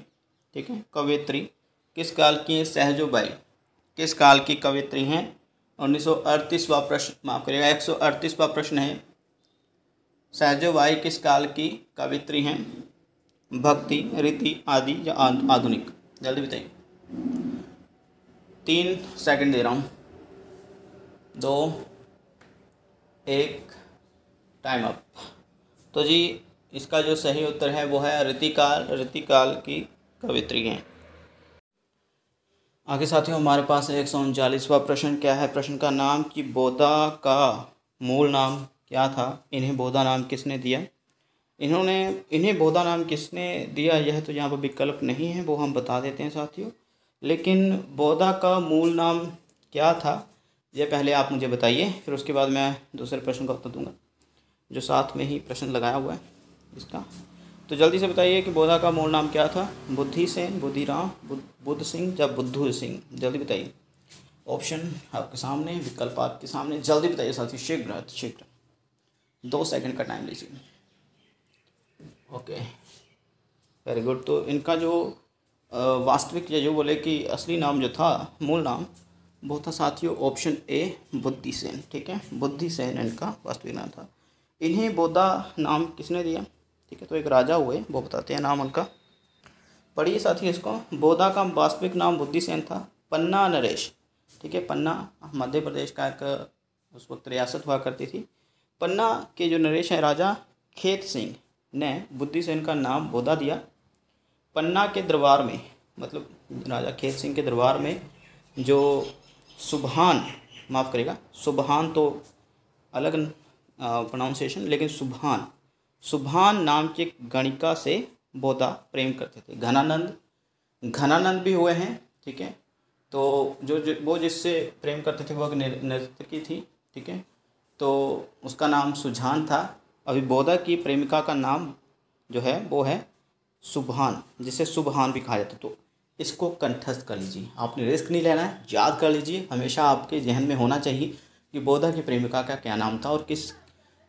A: ठीक है कवित्री किस काल की हैं सहजो भाई किस काल की कवित्री हैं उन्नीस सौ अड़तीसवा प्रश्न माफ करिएगा एक सौ अड़तीसवा प्रश्न है सहजो भाई किस काल की कवित्री हैं भक्ति रीति आदि या आधुनिक जल्दी बताइए तीन सेकंड दे रहा हूँ दो एक टाइम अप तो जी इसका जो सही उत्तर है वो है ऋतिकाल ऋतिकाल की कवित्री हैं आगे साथियों हमारे पास एक सौ उनचालीसवा प्रश्न क्या है प्रश्न का नाम कि बोधा का मूल नाम क्या था इन्हें बोधा नाम किसने दिया इन्होंने इन्हें बोधा नाम किसने दिया यह तो यहाँ पर विकल्प नहीं है वो हम बता देते हैं साथियों लेकिन बौधा का मूल नाम क्या था यह पहले आप मुझे बताइए फिर उसके बाद मैं दूसरे प्रश्न का उत्तर दूंगा जो साथ में ही प्रश्न लगाया हुआ है इसका तो जल्दी से बताइए कि बौधा का मूल नाम क्या था बुद्धि सेन बुद्धिराम बुद्ध सिंह या बुद्धू सिंह जल्दी बताइए ऑप्शन आपके सामने विकल्प आपके सामने जल्दी बताइए साथी शीघ्र शीघ्र दो सेकंड का टाइम लीजिए ओके वेरी गुड तो इनका जो वास्तविक या जो बोले कि असली नाम जो था मूल नाम वो था साथियों ऑप्शन ए बुद्धि सेन ठीक है बुद्धि सेन इनका वास्तविक नाम था इन्हें बोधा नाम किसने दिया ठीक है तो एक राजा हुए वो बताते हैं नाम उनका पढ़िए साथी इसको बोधा का वास्तविक नाम बुद्धि सेन था पन्ना नरेश ठीक है पन्ना मध्य प्रदेश का एक उस वक्त रियासत हुआ करती थी पन्ना के जो नरेश हैं राजा खेत सिंह ने बुद्धि सेन का नाम बोधा दिया पन्ना के दरबार में मतलब राजा खेत सिंह के दरबार में जो सुबहान माफ़ करेगा सुबहान तो अलग प्रोनाउंसिएशन लेकिन सुबहान सुबहान नाम की गणिका से बोधा प्रेम करते थे घनानंद घनानंद भी हुए हैं ठीक है तो जो, जो वो जिससे प्रेम करते थे वो एक नर्तकी थी ठीक है तो उसका नाम सुझान था अभी बोधा की प्रेमिका का नाम जो है वो है सुबहान जिसे सुबहान भी कहा जाता है तो इसको कंठस्थ कर लीजिए आपने रिस्क नहीं लेना है याद कर लीजिए हमेशा आपके जहन में होना चाहिए कि बोधा की प्रेमिका का क्या नाम था और किस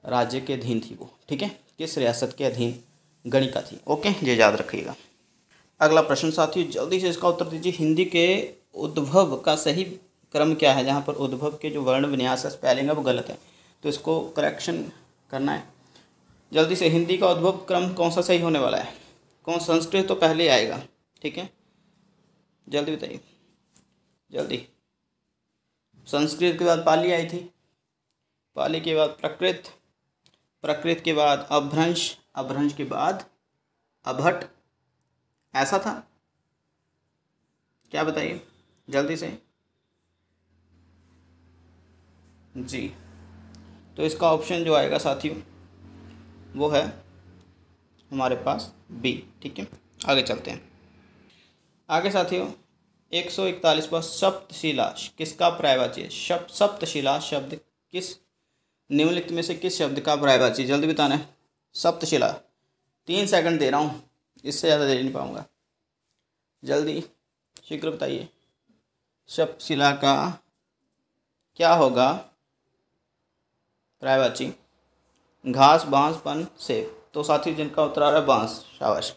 A: राज्य के अधीन थी वो ठीक है किस रियासत के अधीन गणिका थी ओके ये याद रखिएगा अगला प्रश्न साथियों जल्दी से इसका उत्तर दीजिए हिंदी के उद्भव का सही क्रम क्या है जहाँ पर उद्भव के जो वर्ण विन्यास है स्पेलिंग है वो गलत है तो इसको करेक्शन करना है जल्दी से हिंदी का उद्भव क्रम कौन सा सही होने वाला है कौन संस्कृत तो पहले आएगा ठीक है जल्दी बताइए जल्दी संस्कृत के बाद पाली आई थी पाली के बाद प्रकृत प्रकृत के बाद अभ्रंश अभ्रंश के बाद अभट ऐसा था क्या बताइए जल्दी से जी तो इसका ऑप्शन जो आएगा साथियों वो है हमारे पास बी ठीक है आगे चलते हैं आगे साथियों एक सौ पर सप्तशिला किसका प्रायवाची है शब्द सप्तशिला शब्द किस निम्नलिखित में से किस शब्द का प्रायवाची जल्दी बताना है सप्तशिला तीन सेकंड दे रहा हूँ इससे ज़्यादा दे नहीं पाऊँगा जल्दी शीघ्र बताइए सप्तशिला का क्या होगा प्रायवाची घास बांस पन सेब तो साथियों जिनका उत्तर आ रहा है बांस शाबाश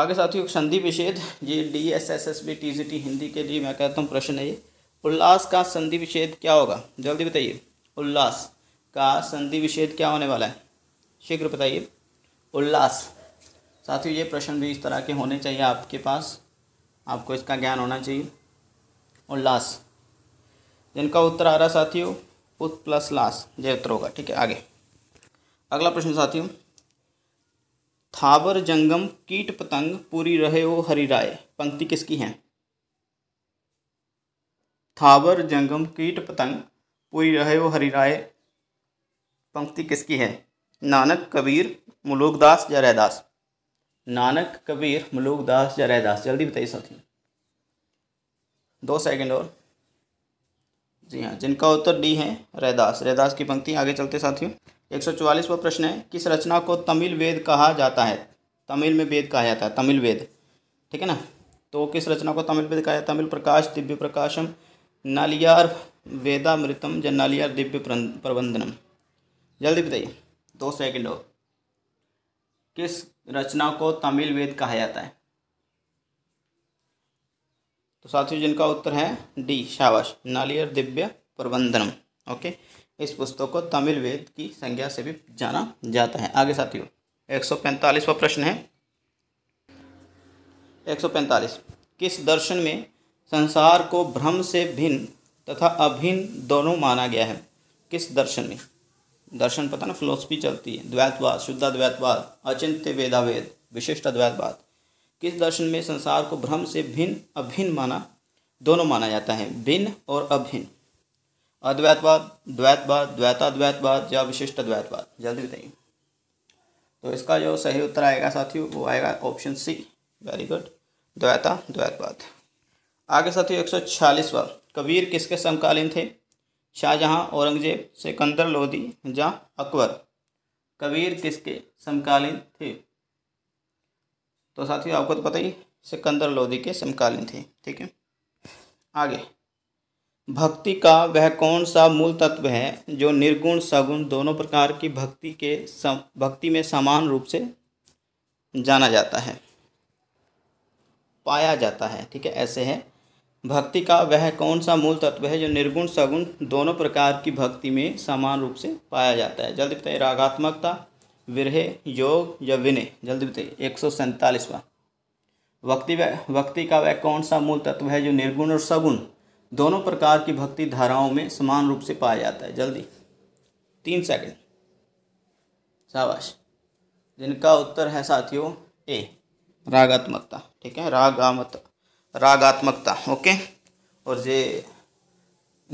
A: आगे साथियों संधि विषेद ये D S S S B T G T Hindi के लिए मैं कहता हूँ प्रश्न है ये उल्लास का संधि विषेद क्या होगा जल्दी बताइए उल्लास का संधि विषेद क्या होने वाला है शीघ्र बताइए उल्लास साथियों ये प्रश्न भी इस तरह के होने चाहिए आपके पास आपको इसका ज्ञान होना चाहिए उल्लास जिनका उत्तर आ रहा साथियों उत प्लस लास जय उत्तर होगा ठीक है आगे अगला प्रश्न साथियों थावर जंगम कीट पतंग पूरी रहे हो राय पंक्ति किसकी है थावर जंगम कीट पतंग पूरी रहे हो राय पंक्ति किसकी है नानक कबीर मुलोकदास या रैदास नानक कबीर मुलोकदास या रैदास जल्दी बताइए साथियों दो सेकंड और जी हाँ जिनका उत्तर डी है रैदास रैदास की पंक्ति आगे चलते साथियों एक सौ चौवालीसवा प्रश्न है किस रचना को तमिल वेद कहा जाता है तमिल में वेद कहा जाता है तमिल वेद ठीक है ना तो किस रचना को तमिल वेद कहा जाता है तमिल प्रकाश दिव्य प्रकाशम नालियार वेदामृतम या नालियार दिव्य प्रबंधनम जल्दी बताइए दो सेकंड हो किस रचना को तमिल वेद कहा जाता है तो साथियों जिनका उत्तर है डी शाबाश नालियर दिव्य प्रबंधनम ओके इस पुस्तक को तमिल वेद की संज्ञा से भी जाना जाता है आगे साथियों एक सौ पैंतालीसवा प्रश्न है एक सौ पैंतालीस किस दर्शन में संसार को भ्रम से भिन्न तथा अभिन्न दोनों माना गया है किस दर्शन में दर्शन पता ना फिलोसफी चलती है द्वैतवाद द्वैतवाद अचिंत्य वेदावेद विशिष्ट अद्वैतवाद किस दर्शन में संसार को भ्रम से भिन्न अभिन्न माना दोनों माना जाता है भिन्न और अभिन्न अद्वैतवाद द्वैतवाद द्वैताद्वैतवाद या विशिष्ट द्वैतवाद जल्दी बताइए तो इसका जो सही उत्तर आएगा साथियों वो आएगा ऑप्शन सी वेरी गुड द्वैता द्वैतवाद आगे साथियों एक सौ छियालीसवा कबीर किसके समकालीन थे शाहजहाँ औरंगजेब सिकंदर लोधी या अकबर कबीर किसके समकालीन थे तो साथियों आपको तो पता ही सिकंदर लोधी के समकालीन थे ठीक है आगे भक्ति का वह कौन सा मूल तत्व है जो निर्गुण सगुण दोनों प्रकार की भक्ति के सम, भक्ति में समान रूप से जाना जाता है पाया जाता है ठीक है ऐसे है भक्ति का वह कौन सा मूल तत्व है जो निर्गुण सगुण दोनों प्रकार की भक्ति में समान रूप से पाया जाता है जल्दी बताइए रागात्मकता विरह योग या विनय जल्दी बताइए एक सौ सैंतालीसवा भक्ति वह भक्ति का वह कौन सा मूल तत्व है जो निर्गुण और सगुण दोनों प्रकार की भक्ति धाराओं में समान रूप से पाया जाता है जल्दी तीन सेकंड शाबाश जिनका उत्तर है साथियों ए रागात्मकता ठीक है रागामत रागात्मकता ओके और ये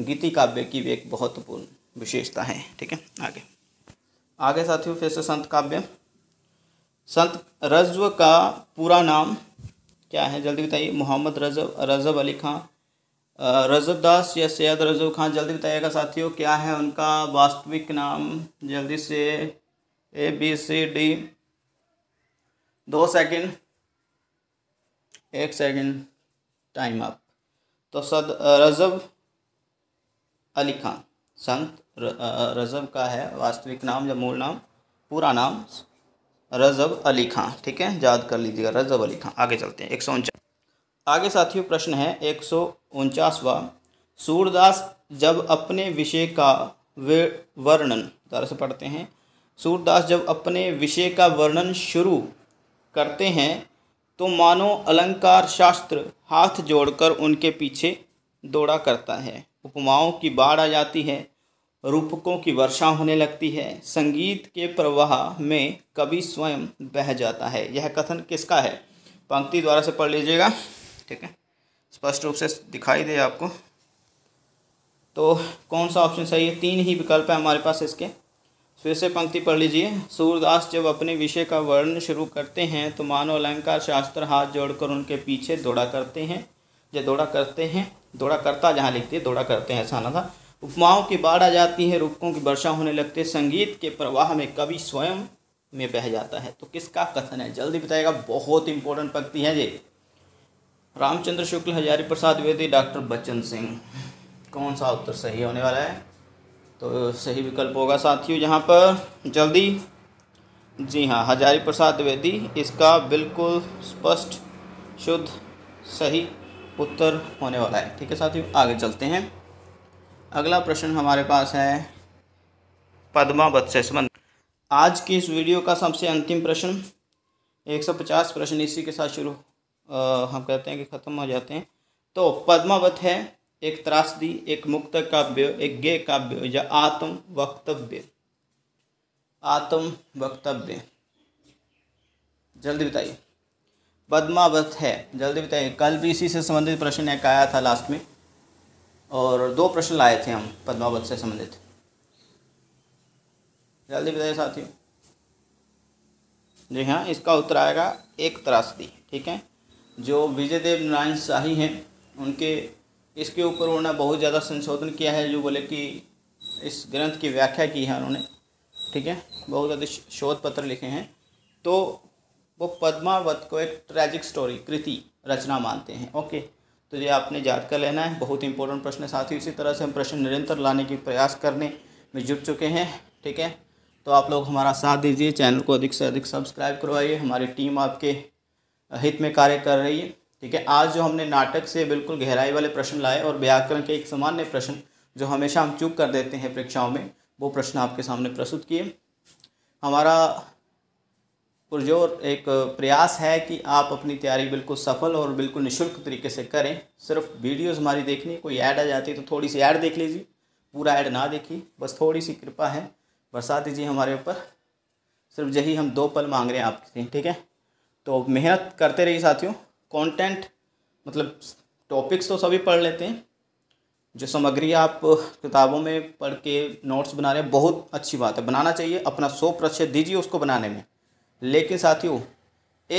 A: गीति काव्य की भी एक महत्वपूर्ण विशेषता है ठीक है आगे आगे साथियों फिर से संत काव्य संत रज्व का पूरा नाम क्या है जल्दी बताइए मोहम्मद रजब रजब अली खां रजब दास या सैद रजब खान जल्दी बताइएगा साथियों क्या है उनका वास्तविक नाम जल्दी से ए बी सी डी दो सेकंड एक सेकंड टाइम अप तो सद रजब अली खान संत रजब का है वास्तविक नाम या मूल नाम पूरा नाम रजब अली खां ठीक है याद कर लीजिएगा रजब अली खां आगे चलते हैं एक सौ उनचास आगे साथियों प्रश्न है एक सौ उनचासवा सूरदास जब अपने विषय का वे वर्णन दोबारा से पढ़ते हैं सूरदास जब अपने विषय का वर्णन शुरू करते हैं तो मानो अलंकार शास्त्र हाथ जोड़कर उनके पीछे दौड़ा करता है उपमाओं की बाढ़ आ जाती है रूपकों की वर्षा होने लगती है संगीत के प्रवाह में कवि स्वयं बह जाता है यह कथन किसका है पंक्ति द्वारा से पढ़ लीजिएगा ठीक है स्पष्ट रूप से दिखाई दे आपको तो कौन सा ऑप्शन सही है तीन ही विकल्प है हमारे पास इसके फिर से पंक्ति पढ़ लीजिए सूरदास जब अपने विषय का वर्णन शुरू करते हैं तो मानव अलंकार शास्त्र हाथ जोड़कर उनके पीछे दौड़ा करते हैं जो दौड़ा करते हैं दौड़ा करता जहाँ लिखते दौड़ा करते हैं ऐसा ना था उपमाओं की बाढ़ आ जाती है रूपकों की वर्षा होने लगती है संगीत के प्रवाह में कवि स्वयं में बह जाता है तो किसका कथन है जल्दी बताएगा बहुत इंपॉर्टेंट पंक्ति है जी रामचंद्र शुक्ल हजारी प्रसाद वेदी डॉक्टर बच्चन सिंह कौन सा उत्तर सही होने वाला है तो सही विकल्प होगा साथियों यहाँ पर जल्दी जी हाँ हजारी प्रसाद वेदी इसका बिल्कुल स्पष्ट शुद्ध सही उत्तर होने वाला है ठीक है साथियों आगे चलते हैं अगला प्रश्न हमारे पास है पद्मावत से संबंध आज की इस वीडियो का सबसे अंतिम प्रश्न 150 प्रश्न इसी के साथ शुरू हम कहते हैं कि ख़त्म हो जाते हैं तो पद्मावत है एक त्रासदी एक मुक्त काव्य एक गे काव्य या आत्म वक्तव्य आत्म वक्तव्य जल्दी बताइए पद्मावत है जल्दी बताइए कल भी इसी से संबंधित प्रश्न एक आया था लास्ट में और दो प्रश्न लाए थे हम पद्मावत से संबंधित जल्दी बताइए साथियों जी हाँ इसका उत्तर आएगा एक त्रासदी ठीक है जो विजय देव नारायण शाही हैं उनके इसके ऊपर उन्होंने बहुत ज़्यादा संशोधन किया है जो बोले कि इस ग्रंथ की व्याख्या की है उन्होंने ठीक है बहुत ज़्यादा शोध पत्र लिखे हैं तो वो पद्मावत को एक ट्रैजिक स्टोरी कृति रचना मानते हैं ओके तो ये आपने याद कर लेना है बहुत इंपॉर्टेंट प्रश्न है साथ ही इसी तरह से हम प्रश्न निरंतर लाने के प्रयास करने में जुट चुके हैं ठीक है तो आप लोग हमारा साथ दीजिए चैनल को अधिक से अधिक सब्सक्राइब करवाइए हमारी टीम आपके हित में कार्य कर रही है ठीक है आज जो हमने नाटक से बिल्कुल गहराई वाले प्रश्न लाए और व्याकरण के एक सामान्य प्रश्न जो हमेशा हम चूक कर देते हैं परीक्षाओं में वो प्रश्न आपके सामने प्रस्तुत किए हमारा पुरजोर एक प्रयास है कि आप अपनी तैयारी बिल्कुल सफल और बिल्कुल निशुल्क तरीके से करें सिर्फ वीडियोस हमारी देखनी कोई ऐड आ जाती है तो थोड़ी सी ऐड देख लीजिए पूरा ऐड ना देखिए बस थोड़ी सी कृपा है बरसा दीजिए हमारे ऊपर सिर्फ यही हम दो पल मांग रहे हैं आपसे ठीक है तो मेहनत करते रहिए साथियों कंटेंट मतलब टॉपिक्स तो सभी पढ़ लेते हैं जो सामग्री आप किताबों में पढ़ के नोट्स बना रहे हैं बहुत अच्छी बात है बनाना चाहिए अपना सौ प्रतिशत दीजिए उसको बनाने में लेकिन साथियों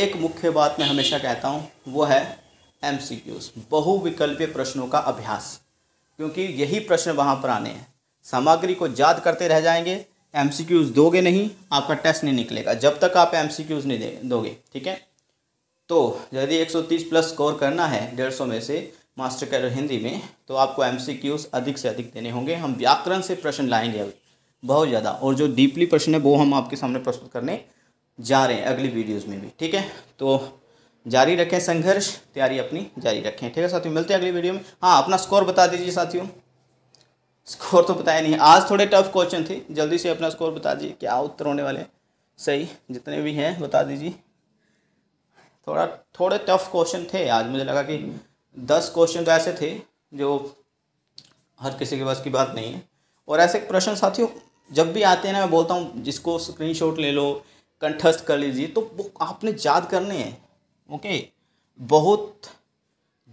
A: एक मुख्य बात मैं हमेशा कहता हूँ वो है एम सी क्यूज़ बहुविकल्पीय प्रश्नों का अभ्यास क्योंकि यही प्रश्न वहाँ पर आने हैं सामग्री को याद करते रह जाएंगे एम सी क्यूज़ दोगे नहीं आपका टेस्ट नहीं निकलेगा जब तक आप एम सी क्यूज़ नहीं दे दोगे ठीक है तो यदि 130 प्लस स्कोर करना है डेढ़ सौ में से मास्टर कैडर हिंदी में तो आपको एम सी क्यूज़ अधिक से अधिक देने होंगे हम व्याकरण से प्रश्न लाएंगे अभी बहुत ज़्यादा और जो डीपली प्रश्न है वो हम आपके सामने प्रस्तुत करने जा रहे हैं अगली वीडियोज़ में भी ठीक है तो जारी रखें संघर्ष तैयारी अपनी जारी रखें ठीक है साथियों मिलते हैं अगली वीडियो में हाँ अपना स्कोर बता दीजिए साथियों स्कोर तो बताया नहीं आज थोड़े टफ क्वेश्चन थे जल्दी से अपना स्कोर बता दीजिए क्या उत्तर होने वाले सही जितने भी हैं बता दीजिए थोड़ा थोड़े टफ क्वेश्चन थे आज मुझे लगा कि दस क्वेश्चन तो ऐसे थे जो हर किसी के पास की बात नहीं है और ऐसे प्रश्न साथियों जब भी आते हैं ना मैं बोलता हूँ जिसको स्क्रीनशॉट ले लो कंठस्थ कर लीजिए तो वो आपने याद करने हैं ओके बहुत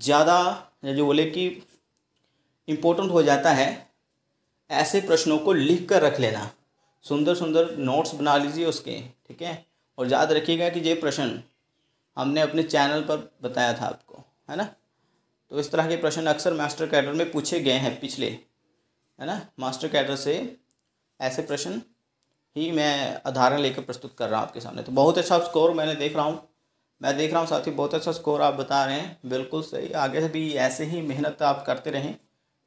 A: ज़्यादा जो बोले कि इम्पोर्टेंट हो जाता है ऐसे प्रश्नों को लिख कर रख लेना सुंदर सुंदर नोट्स बना लीजिए उसके ठीक है और याद रखिएगा कि ये प्रश्न हमने अपने चैनल पर बताया था आपको है ना तो इस तरह के प्रश्न अक्सर मास्टर कैडर में पूछे गए हैं पिछले है ना मास्टर कैडर से ऐसे प्रश्न ही मैं उदाहरण लेकर प्रस्तुत कर रहा हूँ आपके सामने तो बहुत अच्छा स्कोर मैंने देख रहा हूँ मैं देख रहा हूँ साथी बहुत अच्छा स्कोर आप बता रहे हैं बिल्कुल सही आगे से भी ऐसे ही मेहनत आप करते रहें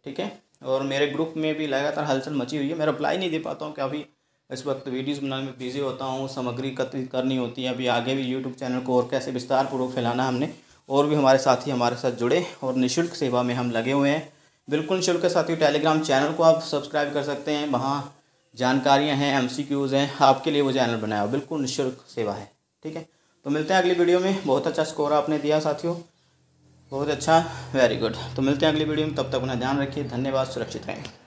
A: ठीक है और मेरे ग्रुप में भी लगातार हलचल मची हुई है मैं रिप्लाई नहीं दे पाता हूँ अभी इस वक्त वीडियोस बनाने में बिजी होता हूँ सामग्री एकत्रित करनी होती है अभी आगे भी यूट्यूब चैनल को और कैसे विस्तार पूर्वक फैलाना हमने और भी हमारे साथी हमारे साथ जुड़े और निःशुल्क सेवा में हम लगे हुए हैं बिल्कुल निःशुल्क के साथ टेलीग्राम चैनल को आप सब्सक्राइब कर सकते हैं वहाँ जानकारियाँ हैं एम हैं आपके लिए वो चैनल बनाया बिल्कुल निःशुल्क सेवा है ठीक है तो मिलते हैं अगली वीडियो में बहुत अच्छा स्कोर आपने दिया साथियों बहुत अच्छा वेरी गुड तो मिलते हैं अगली वीडियो में तब तक अपना ध्यान रखिए धन्यवाद सुरक्षित रहें